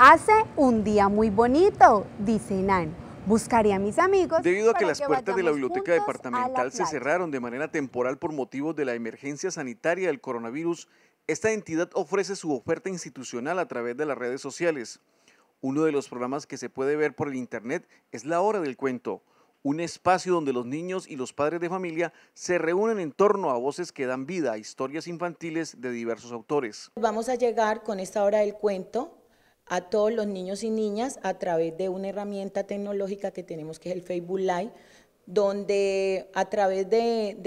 Hace un día muy bonito, dice Nan. Buscaré a mis amigos. Debido a que las puertas de la biblioteca departamental se cerraron de manera temporal por motivos de la emergencia sanitaria del coronavirus, esta entidad ofrece su oferta institucional a través de las redes sociales. Uno de los programas que se puede ver por el Internet es La Hora del Cuento, un espacio donde los niños y los padres de familia se reúnen en torno a voces que dan vida a historias infantiles de diversos autores. Vamos a llegar con esta Hora del Cuento a todos los niños y niñas a través de una herramienta tecnológica que tenemos que es el Facebook Live, donde a través de,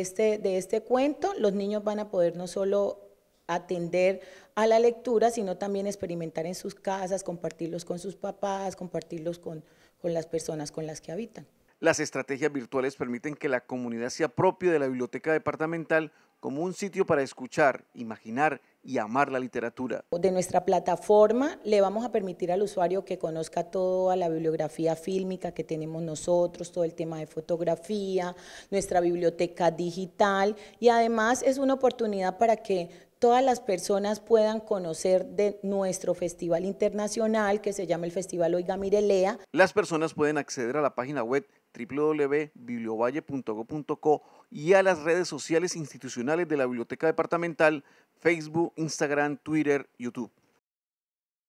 este, de este cuento los niños van a poder no solo atender a la lectura, sino también experimentar en sus casas, compartirlos con sus papás, compartirlos con, con las personas con las que habitan. Las estrategias virtuales permiten que la comunidad sea propia de la biblioteca departamental como un sitio para escuchar, imaginar y amar la literatura. De nuestra plataforma le vamos a permitir al usuario que conozca toda la bibliografía fílmica que tenemos nosotros, todo el tema de fotografía, nuestra biblioteca digital y además es una oportunidad para que todas las personas puedan conocer de nuestro festival internacional que se llama el Festival Oiga Mirelea. Las personas pueden acceder a la página web www.bibliovalle.go.co y a las redes sociales institucionales de la Biblioteca Departamental, Facebook, Instagram, Twitter, YouTube.